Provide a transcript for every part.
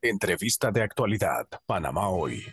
Entrevista de actualidad, Panamá hoy.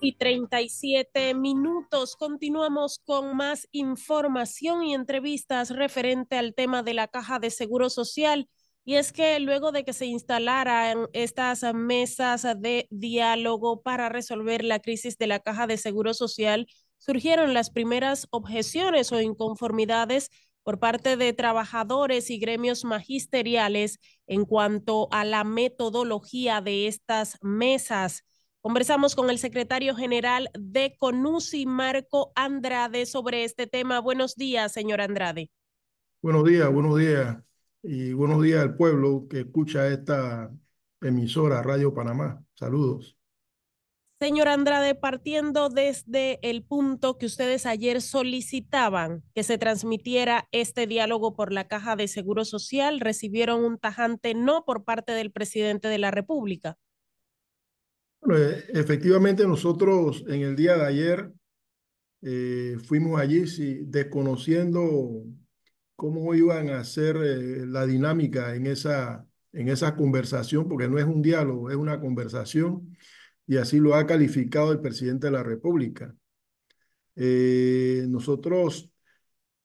y 37 minutos. Continuamos con más información y entrevistas referente al tema de la caja de seguro social. Y es que luego de que se instalaran estas mesas de diálogo para resolver la crisis de la caja de seguro social, surgieron las primeras objeciones o inconformidades por parte de trabajadores y gremios magisteriales en cuanto a la metodología de estas mesas. Conversamos con el secretario general de CONUSI, Marco Andrade, sobre este tema. Buenos días, señor Andrade. Buenos días, buenos días. Y buenos días al pueblo que escucha esta emisora Radio Panamá. Saludos. Señor Andrade, partiendo desde el punto que ustedes ayer solicitaban que se transmitiera este diálogo por la Caja de Seguro Social, recibieron un tajante no por parte del presidente de la República. E-, efectivamente nosotros en el día de ayer eh, fuimos allí desconociendo cómo iban a ser eh, la dinámica en esa, en esa conversación, porque no es un diálogo, es una conversación y así lo ha calificado el presidente de la República. Eh, nosotros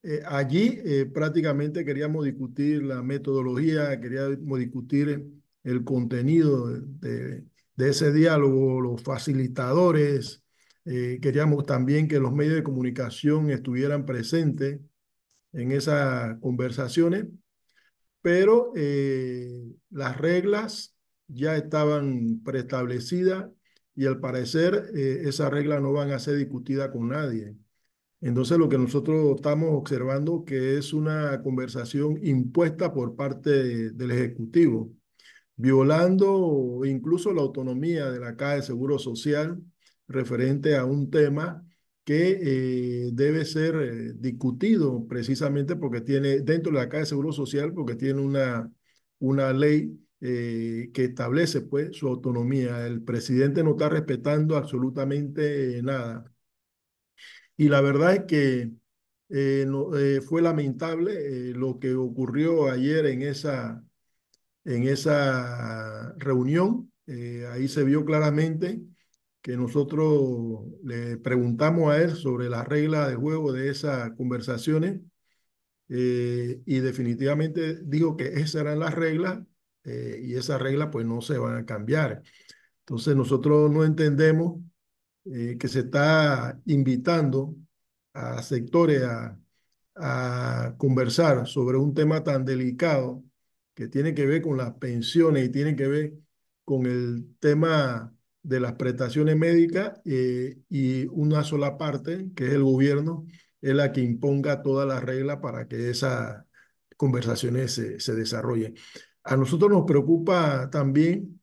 eh, allí eh, prácticamente queríamos discutir la metodología, queríamos discutir el contenido de ese diálogo, los facilitadores, queríamos también que los medios de comunicación estuvieran presentes en esas conversaciones, pero las reglas ya estaban preestablecidas y al parecer eh, esa regla no van a ser discutida con nadie. Entonces lo que nosotros estamos observando que es una conversación impuesta por parte del Ejecutivo, violando incluso la autonomía de la Caja de Seguro Social referente a un tema que eh, debe ser eh, discutido precisamente porque tiene dentro de la Caja de Seguro Social, porque tiene una, una ley eh, que establece pues su autonomía. El presidente no está respetando absolutamente eh, nada. Y la verdad es que eh, fue lamentable lo que ocurrió ayer en esa, en esa reunión. ahí se vio claramente que nosotros le preguntamos a él sobre las reglas de juego de esas conversaciones y definitivamente dijo que esas eran las reglas eh, y esas reglas pues no se van a cambiar. Entonces nosotros no entendemos eh, que se está invitando a sectores a, conversar sobre un tema tan delicado que tiene que ver con las pensiones y tiene que ver con el tema de las prestaciones médicas eh, y una sola parte, que es el gobierno, es la que imponga todas las reglas para que esas conversaciones se, se desarrollen. A nosotros nos preocupa también,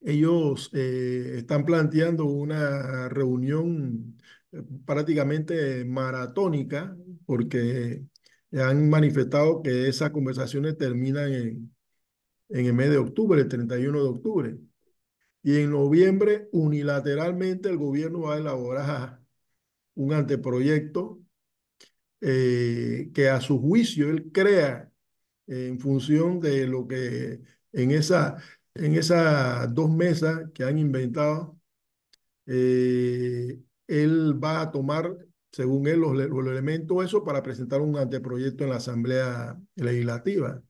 ellos eh, están planteando una reunión eh, prácticamente maratónica, porque han manifestado que esas conversaciones terminan en, el mes de octubre, el 31 de octubre. Y en noviembre, unilateralmente, el gobierno va a elaborar un anteproyecto eh, que a su juicio él crea en función de lo que en, esa, en esas dos mesas que han inventado, eh, él va a tomar, según él, los, elementos eso para presentar un anteproyecto en la Asamblea Legislativa.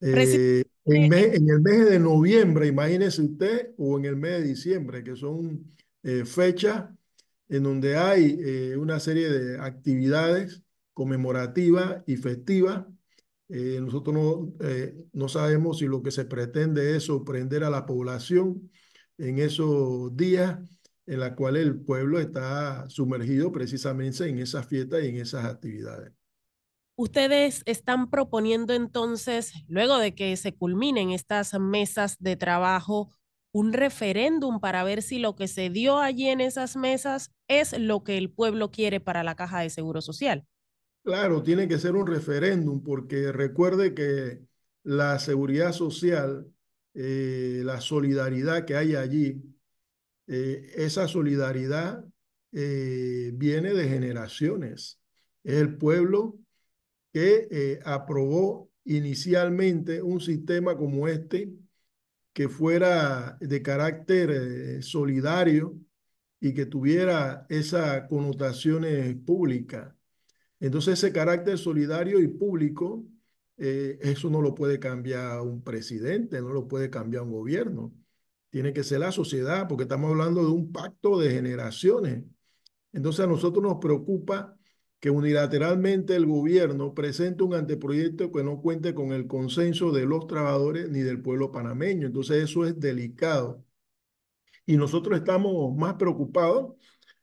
Eh, en, el mes de noviembre, imagínese usted, o en el mes de diciembre, que son eh, fechas en donde hay una serie de actividades conmemorativas y festivas eh, nosotros no, eh, no sabemos si lo que se pretende es sorprender a la población en esos días en la cual el pueblo está sumergido precisamente en esas fiestas y en esas actividades. Ustedes están proponiendo entonces, luego de que se culminen estas mesas de trabajo, un referéndum para ver si lo que se dio allí en esas mesas es lo que el pueblo quiere para la caja de seguro social. Claro, tiene que ser un referéndum, porque recuerde que la seguridad social, eh, la solidaridad que hay allí, eh, esa solidaridad eh, viene de generaciones. Es el pueblo que aprobó inicialmente un sistema como este, que fuera de carácter solidario y que tuviera esas connotaciones públicas. Entonces ese carácter solidario y público, eh, eso no lo puede cambiar un presidente, no lo puede cambiar un gobierno. Tiene que ser la sociedad, porque estamos hablando de un pacto de generaciones. Entonces a nosotros nos preocupa que unilateralmente el gobierno presente un anteproyecto que no cuente con el consenso de los trabajadores ni del pueblo panameño. Entonces eso es delicado. Y nosotros estamos más preocupados.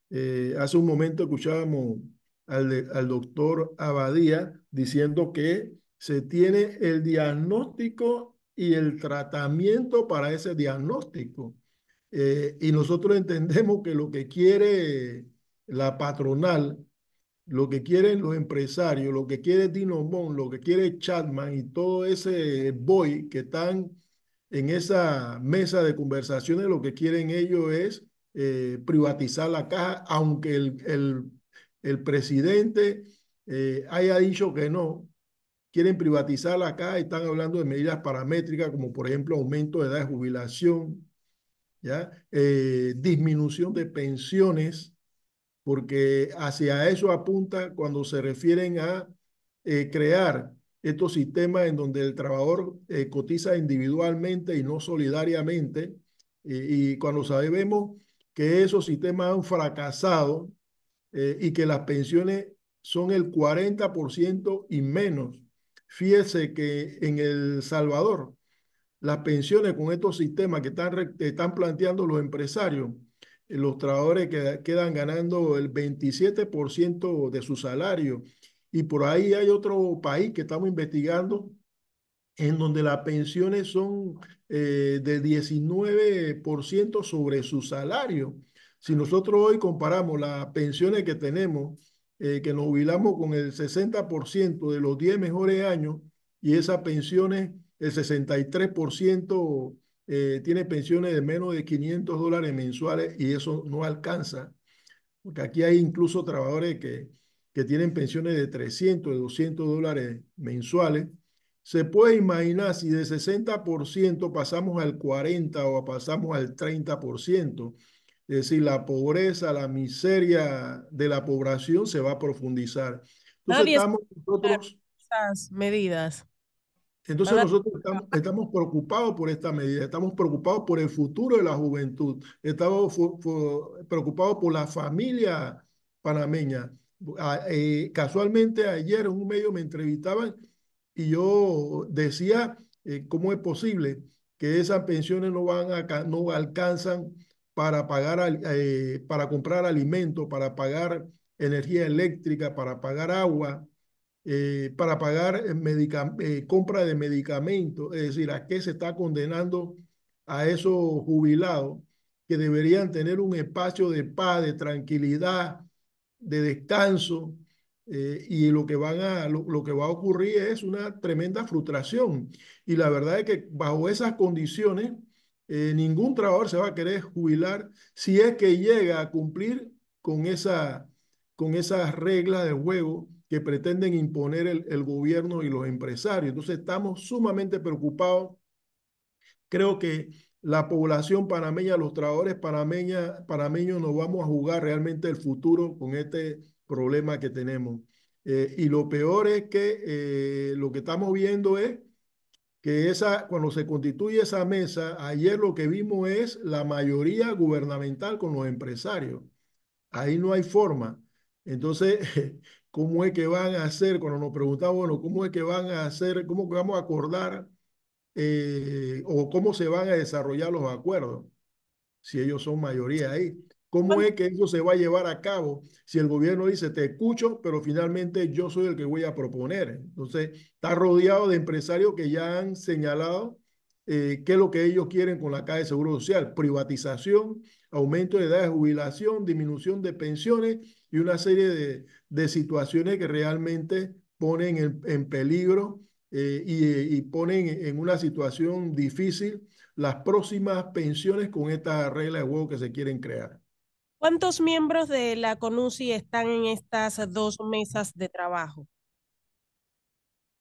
Eh, hace un momento escuchábamos al, doctor Abadía diciendo que se tiene el diagnóstico y el tratamiento para ese diagnóstico. Eh, y nosotros entendemos que lo que quiere la patronal, lo que quieren los empresarios, lo que quiere Bon lo que quiere Chapman y todo ese boy que están en esa mesa de conversaciones, lo que quieren ellos es eh, privatizar la caja, aunque el el presidente eh, haya dicho que no, quieren privatizarla acá, están hablando de medidas paramétricas como por ejemplo aumento de edad de jubilación, ¿ya? Eh, disminución de pensiones, porque hacia eso apunta cuando se refieren a eh, crear estos sistemas en donde el trabajador cotiza individualmente y no solidariamente. y cuando sabemos que esos sistemas han fracasado, eh, y que las pensiones son el 40% y menos. Fíjese que en El Salvador, las pensiones con estos sistemas que están, están planteando los empresarios, eh, los trabajadores quedan ganando el 27% de su salario. Y por ahí hay otro país que estamos investigando en donde las pensiones son eh, de 19% sobre su salario. Si nosotros hoy comparamos las pensiones que tenemos, eh, que nos jubilamos con el 60% de los 10 mejores años y esas pensiones, el 63% eh, tiene pensiones de menos de 500 dólares mensuales y eso no alcanza. Porque aquí hay incluso trabajadores que, que tienen pensiones de 300, de 200 dólares mensuales. Se puede imaginar si de 60% pasamos al 40% o pasamos al 30%. Es decir, la pobreza, la miseria de la población se va a profundizar. Entonces estamos nosotros... estas medidas. Entonces nosotros estamos, preocupados por esta medida, estamos preocupados por el futuro de la juventud, estamos preocupados por la familia panameña. Eh, casualmente ayer en un medio me entrevistaban y yo decía eh, cómo es posible que esas pensiones no van a, no alcanzan para pagar, eh, para comprar alimento, para pagar energía eléctrica, para pagar agua, eh, para pagar eh, compra de medicamentos. Es decir, ¿a qué se está condenando a esos jubilados que deberían tener un espacio de paz, de tranquilidad, de descanso? y lo que, van a, lo que va a ocurrir es una tremenda frustración. Y la verdad es que bajo esas condiciones, eh, ningún trabajador se va a querer jubilar si es que llega a cumplir con, esa, con esas reglas de juego que pretenden imponer el, gobierno y los empresarios. Entonces estamos sumamente preocupados. Creo que la población panameña, los trabajadores panameños, nos vamos a jugar realmente el futuro con este problema que tenemos. Eh, y lo peor es que eh, lo que estamos viendo es que esa, cuando se constituye esa mesa, ayer lo que vimos es la mayoría gubernamental con los empresarios. Ahí no hay forma. Entonces, ¿cómo es que van a hacer? Cuando nos preguntamos, bueno, ¿cómo es que van a hacer? ¿Cómo vamos a acordar? Eh, o cómo se van a desarrollar los acuerdos si ellos son mayoría ahí. ¿Cómo es que eso se va a llevar a cabo si el gobierno dice, te escucho, pero finalmente yo soy el que voy a proponer? Entonces, está rodeado de empresarios que ya han señalado eh, qué es lo que ellos quieren con la Caja de Seguro Social, privatización, aumento de edad de jubilación, disminución de pensiones y una serie de, situaciones que realmente ponen en, peligro eh, eh, y, ponen en una situación difícil las próximas pensiones con esta regla de juego que se quieren crear. ¿Cuántos miembros de la CONUCI están en estas dos mesas de trabajo?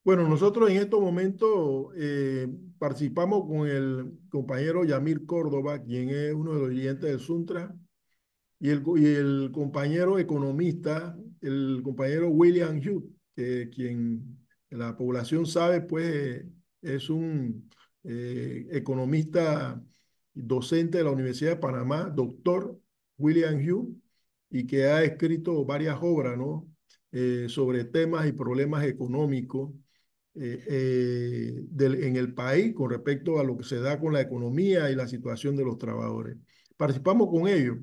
Bueno, nosotros en estos momentos eh, participamos con el compañero Yamir Córdoba, quien es uno de los dirigentes del Suntra, y el, y el compañero economista, el compañero William Hugh, quien la población sabe, pues es un eh, economista docente de la Universidad de Panamá, doctor William Hugh y que ha escrito varias obras ¿no? Eh, sobre temas y problemas económicos eh, eh, del, en el país con respecto a lo que se da con la economía y la situación de los trabajadores. Participamos con ellos.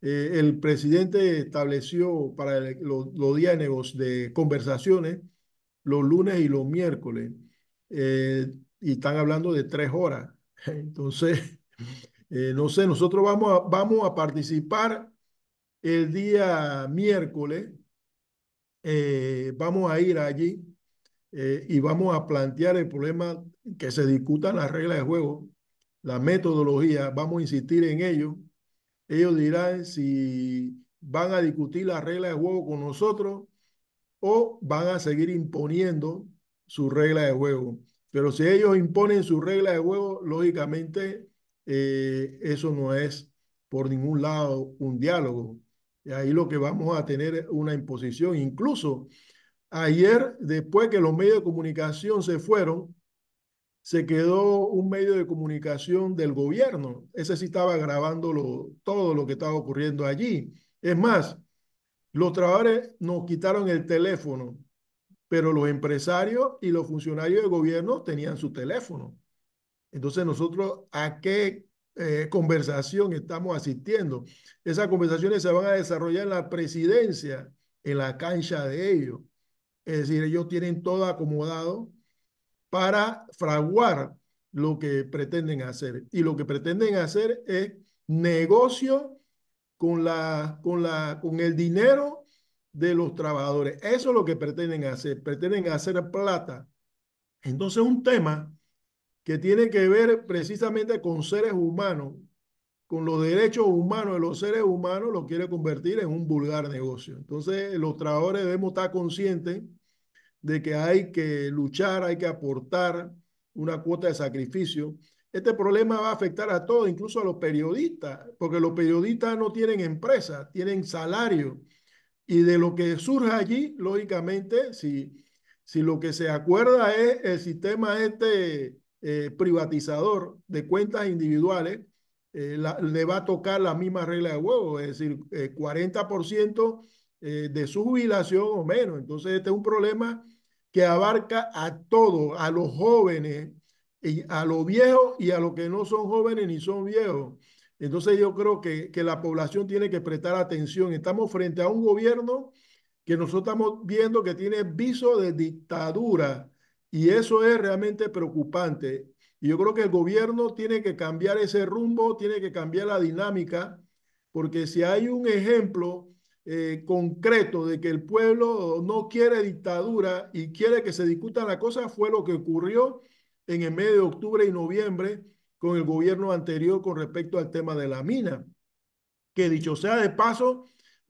el presidente estableció para los, días de, de, conversaciones los lunes y los miércoles y están hablando de tres horas. Entonces, eh, no sé, nosotros vamos a, vamos a participar el día miércoles. Eh, vamos a ir allí eh, y vamos a plantear el problema que se discutan las reglas de juego, la metodología, vamos a insistir en ello. Ellos dirán si van a discutir las reglas de juego con nosotros o van a seguir imponiendo su regla de juego. Pero si ellos imponen su regla de juego, lógicamente eh, eso no es por ningún lado un diálogo. y Ahí lo que vamos a tener es una imposición. Incluso ayer, después que los medios de comunicación se fueron, se quedó un medio de comunicación del gobierno. Ese sí estaba grabando todo lo que estaba ocurriendo allí. Es más, los trabajadores nos quitaron el teléfono, pero los empresarios y los funcionarios de gobierno tenían su teléfono. Entonces nosotros, ¿a qué eh, conversación estamos asistiendo? Esas conversaciones se van a desarrollar en la presidencia, en la cancha de ellos. Es decir, ellos tienen todo acomodado para fraguar lo que pretenden hacer. Y lo que pretenden hacer es negocio con, la, con, la, con el dinero de los trabajadores. Eso es lo que pretenden hacer. Pretenden hacer plata. Entonces, un tema que tiene que ver precisamente con seres humanos, con los derechos humanos de los seres humanos, lo quiere convertir en un vulgar negocio. Entonces, los trabajadores debemos estar conscientes de que hay que luchar, hay que aportar una cuota de sacrificio. Este problema va a afectar a todos, incluso a los periodistas, porque los periodistas no tienen empresa, tienen salario. Y de lo que surge allí, lógicamente, si, si lo que se acuerda es el sistema este eh, privatizador de cuentas individuales, eh, le va a tocar la misma regla de huevo, es decir, eh, 40% eh, de su jubilación o menos. Entonces, este es un problema que abarca a todos, a los jóvenes, y a los viejos y a los que no son jóvenes ni son viejos. Entonces, yo creo que, que la población tiene que prestar atención. Estamos frente a un gobierno que nosotros estamos viendo que tiene viso de dictadura y eso es realmente preocupante. Y yo creo que el gobierno tiene que cambiar ese rumbo, tiene que cambiar la dinámica, porque si hay un ejemplo eh, concreto de que el pueblo no quiere dictadura y quiere que se discuta la cosa, fue lo que ocurrió en el mes de octubre y noviembre con el gobierno anterior con respecto al tema de la mina. Que dicho sea de paso,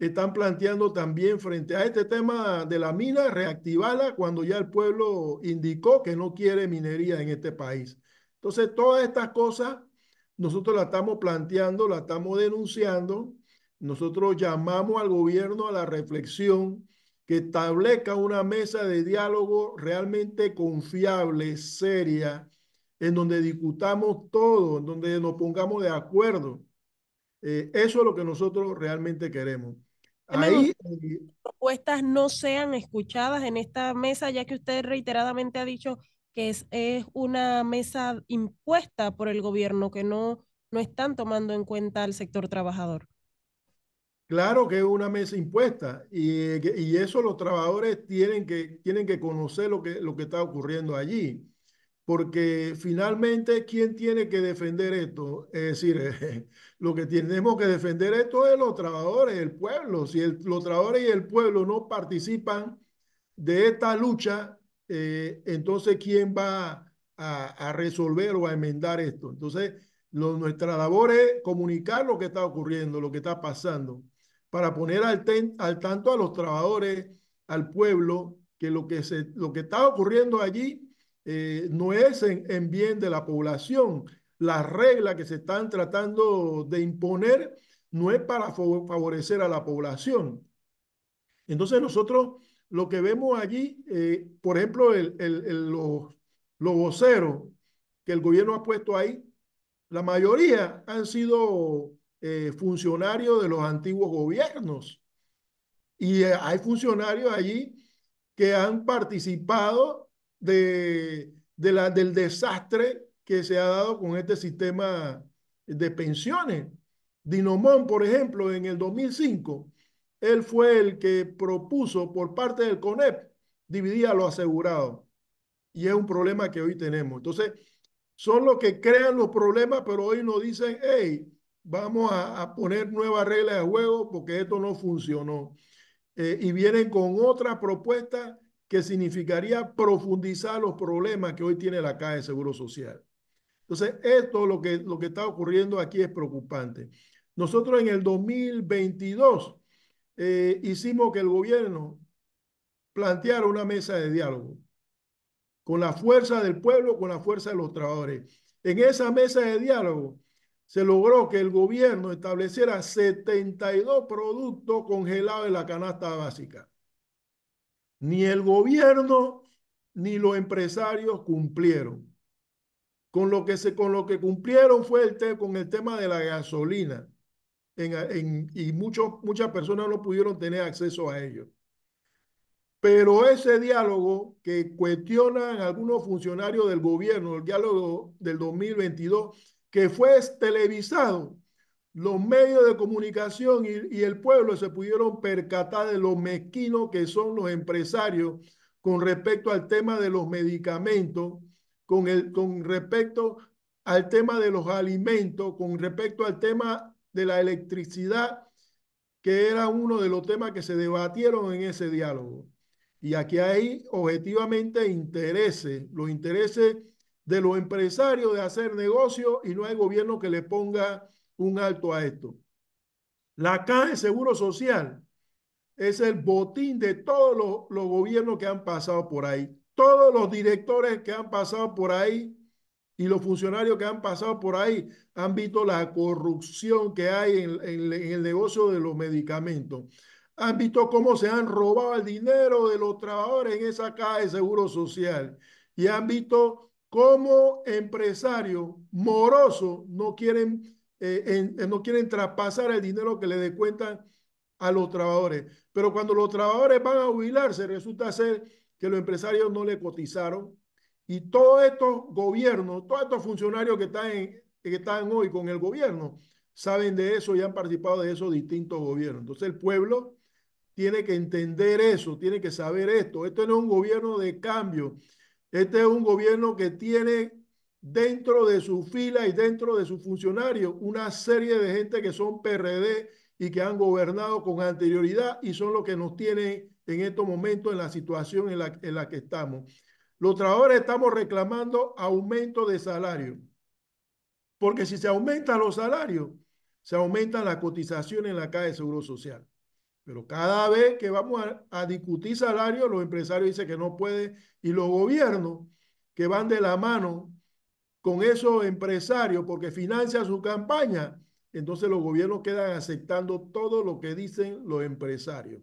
están planteando también frente a este tema de la mina, reactivarla cuando ya el pueblo indicó que no quiere minería en este país. Entonces, todas estas cosas nosotros las estamos planteando, la estamos denunciando. Nosotros llamamos al gobierno a la reflexión, que establezca una mesa de diálogo realmente confiable, seria, en donde discutamos todo, en donde nos pongamos de acuerdo. Eh, eso es lo que nosotros realmente queremos. Ahí, propuestas no sean escuchadas en esta mesa, ya que usted reiteradamente ha dicho que es, es una mesa impuesta por el gobierno, que no, no están tomando en cuenta al sector trabajador. Claro que es una mesa impuesta y, eso los trabajadores tienen que, tienen que conocer lo que, lo que está ocurriendo allí porque finalmente, ¿quién tiene que defender esto? Es decir, lo que tenemos que defender esto es los trabajadores, el pueblo. Si los trabajadores y el pueblo no participan de esta lucha, eh, entonces, ¿quién va a, resolver o a enmendar esto? Entonces, nuestra labor es comunicar lo que está ocurriendo, lo que está pasando, para poner al, al tanto a los trabajadores, al pueblo, que lo que, se, lo que está ocurriendo allí eh, no es en, bien de la población. Las reglas que se están tratando de imponer no es para favorecer a la población. Entonces nosotros lo que vemos allí, eh, por ejemplo, los, voceros que el gobierno ha puesto ahí, la mayoría han sido eh, funcionarios de los antiguos gobiernos. Y hay funcionarios allí que han participado de, la, del desastre que se ha dado con este sistema de pensiones. Dinomón, por ejemplo, en el 2005, él fue el que propuso por parte del CONEP dividir a los asegurados Y es un problema que hoy tenemos. Entonces, son los que crean los problemas, pero hoy nos dicen, hey, vamos a, poner nuevas reglas de juego porque esto no funcionó. Eh, y vienen con otra propuesta que significaría profundizar los problemas que hoy tiene la Caja de Seguro Social. Entonces, esto lo que, lo que está ocurriendo aquí es preocupante. Nosotros en el 2022 eh, hicimos que el gobierno planteara una mesa de diálogo con la fuerza del pueblo, con la fuerza de los trabajadores. En esa mesa de diálogo se logró que el gobierno estableciera 72 productos congelados en la canasta básica. Ni el gobierno ni los empresarios cumplieron. Con lo que, se, con lo que cumplieron fue con el tema de la gasolina. y muchos, muchas personas no pudieron tener acceso a ello. Pero ese diálogo que cuestionan algunos funcionarios del gobierno, el diálogo del 2022, que fue televisado, los medios de comunicación y, el pueblo se pudieron percatar de lo mezquinos que son los empresarios con respecto al tema de los medicamentos, con, el, con respecto al tema de los alimentos, con respecto al tema de la electricidad, que era uno de los temas que se debatieron en ese diálogo. Y aquí hay objetivamente intereses, los intereses de los empresarios de hacer negocio y no hay gobierno que le ponga un alto a esto. La caja de seguro social es el botín de todos los, gobiernos que han pasado por ahí. Todos los directores que han pasado por ahí y los funcionarios que han pasado por ahí han visto la corrupción que hay en, en, el negocio de los medicamentos. Han visto cómo se han robado el dinero de los trabajadores en esa caja de seguro social. Y han visto cómo empresarios morosos no quieren eh, eh, no quieren traspasar el dinero que le descuentan a los trabajadores. Pero cuando los trabajadores van a jubilarse, resulta ser que los empresarios no le cotizaron. Y todos estos gobiernos, todos estos funcionarios que están, que están hoy con el gobierno, saben de eso y han participado de esos distintos gobiernos. Entonces el pueblo tiene que entender eso, tiene que saber esto. Este no es un gobierno de cambio. Este es un gobierno que tiene dentro de su fila y dentro de sus funcionarios una serie de gente que son PRD y que han gobernado con anterioridad y son los que nos tienen en estos momentos en la situación en la, que estamos. Los trabajadores estamos reclamando aumento de salario, porque si se aumentan los salarios, se aumentan la cotización en la caja de Seguro Social. Pero cada vez que vamos a, discutir salarios, los empresarios dicen que no pueden y los gobiernos que van de la mano con esos empresarios porque financia su campaña, entonces los gobiernos quedan aceptando todo lo que dicen los empresarios.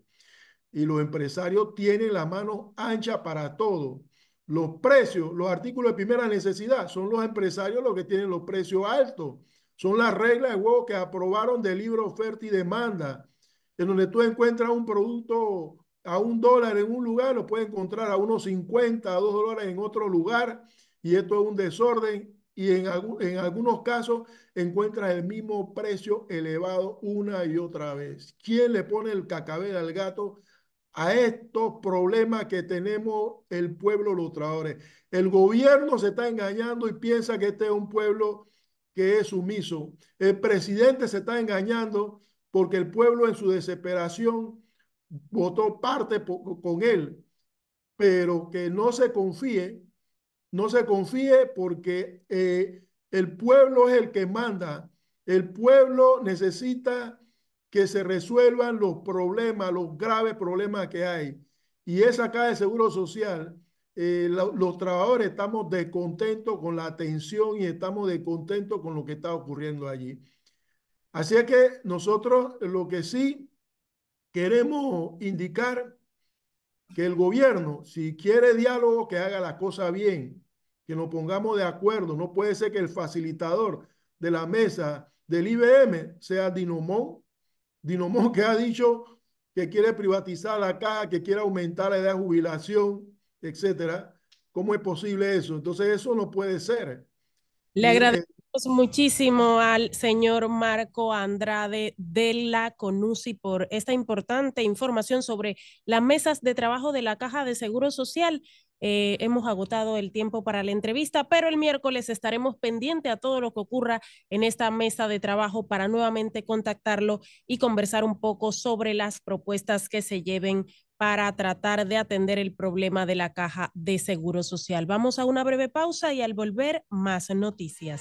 Y los empresarios tienen la mano ancha para todo. Los precios, los artículos de primera necesidad, son los empresarios los que tienen los precios altos. Son las reglas de juego que aprobaron de libro oferta y demanda, en donde tú encuentras un producto a un dólar en un lugar, lo puedes encontrar a unos 50, a dos dólares en otro lugar y esto es un desorden y en, algunos casos encuentras el mismo precio elevado una y otra vez. ¿Quién le pone el cacabel al gato a estos problemas que tenemos el pueblo trabajadores? El gobierno se está engañando y piensa que este es un pueblo que es sumiso. El presidente se está engañando porque el pueblo en su desesperación votó parte con él, pero que no se confíe no se confíe porque eh, el pueblo es el que manda. El pueblo necesita que se resuelvan los problemas, los graves problemas que hay. Y esa acá de Seguro Social, eh, los trabajadores estamos descontentos con la atención y estamos descontentos con lo que está ocurriendo allí. Así que nosotros lo que sí queremos indicar que el gobierno, si quiere diálogo, que haga la cosa bien, que nos pongamos de acuerdo. No puede ser que el facilitador de la mesa del IBM sea Dinomón. Dinomón que ha dicho que quiere privatizar la caja, que quiere aumentar la edad de jubilación, etcétera. ¿Cómo es posible eso? Entonces, eso no puede ser. Le agradezco eh, pues, muchísimo al señor Marco Andrade de la CONUSI por esta importante información sobre las mesas de trabajo de la Caja de Seguro Social. Eh, hemos agotado el tiempo para la entrevista, pero el miércoles estaremos pendiente a todo lo que ocurra en esta mesa de trabajo para nuevamente contactarlo y conversar un poco sobre las propuestas que se lleven para tratar de atender el problema de la caja de seguro social. Vamos a una breve pausa y al volver más noticias.